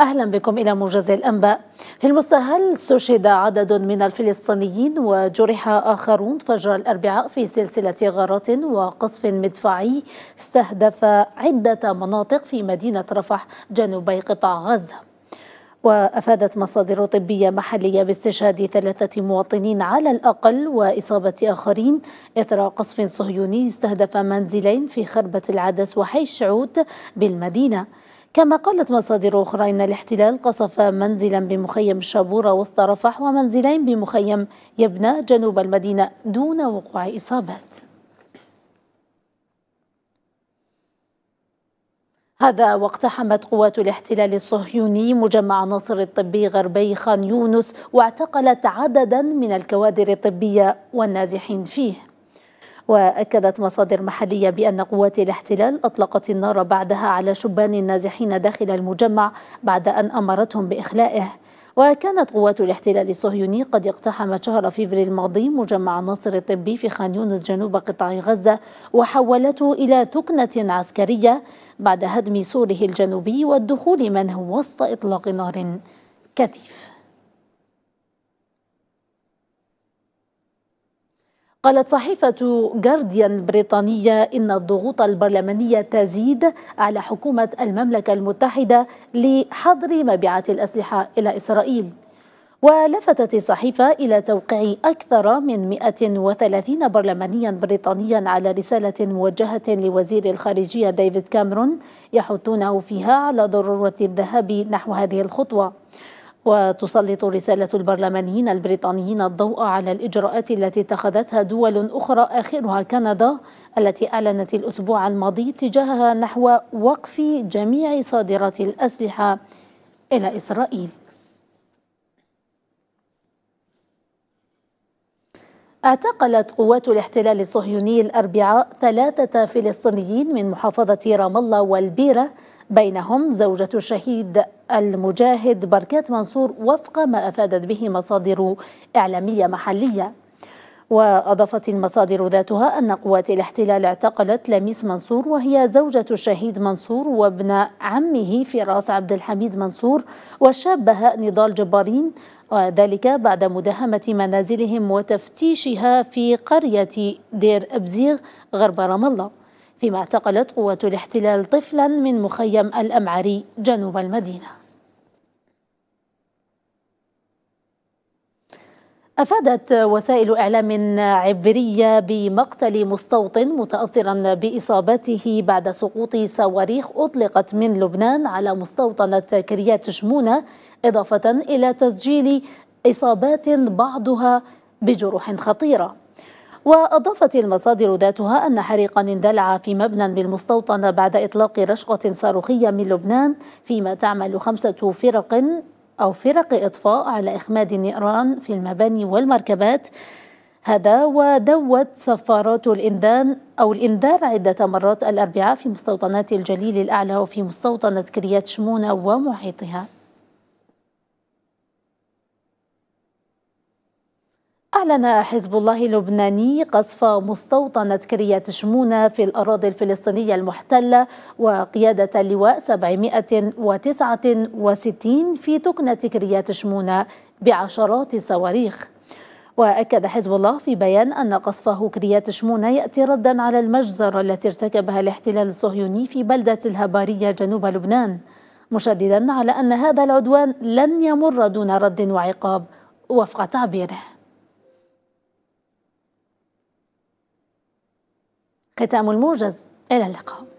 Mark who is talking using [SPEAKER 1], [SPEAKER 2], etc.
[SPEAKER 1] أهلا بكم إلى موجز الأنباء في المستهل استشهد عدد من الفلسطينيين وجرح آخرون فجر الأربعاء في سلسلة غارات وقصف مدفعي استهدف عدة مناطق في مدينة رفح جنوبي قطاع غزة وأفادت مصادر طبية محلية باستشهاد ثلاثة مواطنين على الأقل وإصابة آخرين إثر قصف صهيوني استهدف منزلين في خربة العدس وحي الشعوت بالمدينة كما قالت مصادر أخرى إن الاحتلال قصف منزلا بمخيم شابورة وسط رفح ومنزلين بمخيم يبنى جنوب المدينة دون وقوع إصابات هذا واقتحمت قوات الاحتلال الصهيوني مجمع ناصر الطبي غربي خان يونس واعتقلت عددا من الكوادر الطبية والنازحين فيه وأكدت مصادر محلية بأن قوات الاحتلال أطلقت النار بعدها على شبان النازحين داخل المجمع بعد أن أمرتهم بإخلائه وكانت قوات الاحتلال الصهيوني قد اقتحمت شهر فبراير الماضي مجمع ناصر الطبي في خان يونس جنوب قطاع غزة وحولته إلى ثكنة عسكرية بعد هدم سوره الجنوبي والدخول منه وسط إطلاق نار كثيف قالت صحيفة جارديان البريطانية إن الضغوط البرلمانية تزيد على حكومة المملكة المتحدة لحظر مبيعات الأسلحة إلى إسرائيل ولفتت الصحيفة إلى توقيع أكثر من 130 برلمانيا بريطانيا على رسالة موجهة لوزير الخارجية ديفيد كامرون يحثونه فيها على ضرورة الذهاب نحو هذه الخطوة وتسلط رسالة البرلمانيين البريطانيين الضوء على الإجراءات التي اتخذتها دول أخرى آخرها كندا التي أعلنت الأسبوع الماضي تجاهها نحو وقف جميع صادرات الأسلحة إلى إسرائيل اعتقلت قوات الاحتلال الصهيوني الأربعاء ثلاثة فلسطينيين من محافظة رام الله والبيرة بينهم زوجة الشهيد المجاهد بركات منصور وفق ما أفادت به مصادر إعلامية محلية وأضافت المصادر ذاتها أن قوات الاحتلال اعتقلت لميس منصور وهي زوجة الشهيد منصور وابن عمه فراس عبد الحميد منصور والشاب بهاء نضال جبارين وذلك بعد مداهمة منازلهم وتفتيشها في قرية دير أبزيغ غرب رام الله فيما اعتقلت قوات الاحتلال طفلا من مخيم الأمعري جنوب المدينة أفادت وسائل إعلام عبرية بمقتل مستوطن متأثرا بإصابته بعد سقوط صواريخ أطلقت من لبنان على مستوطنة كريات شمونة إضافة إلى تسجيل إصابات بعضها بجروح خطيرة وأضافت المصادر ذاتها أن حريقا اندلع في مبنى بالمستوطنة بعد إطلاق رشقة صاروخية من لبنان فيما تعمل خمسة فرق أو فرق إطفاء على إخماد النيران في المباني والمركبات هذا ودوت سفارات الإنذان أو الإنذار عدة مرات الأربعاء في مستوطنات الجليل الأعلى وفي مستوطنة كريات شمونة ومحيطها أعلن حزب الله اللبناني قصف مستوطنة كريات شمونة في الأراضي الفلسطينية المحتلة وقيادة اللواء 769 في تكنة كريات شمونة بعشرات الصواريخ وأكد حزب الله في بيان أن قصفه كريات شمونة يأتي ردا على المجزرة التي ارتكبها الاحتلال الصهيوني في بلدة الهبارية جنوب لبنان مشددا على أن هذا العدوان لن يمر دون رد وعقاب وفق تعبيره ختام الموجز إلى اللقاء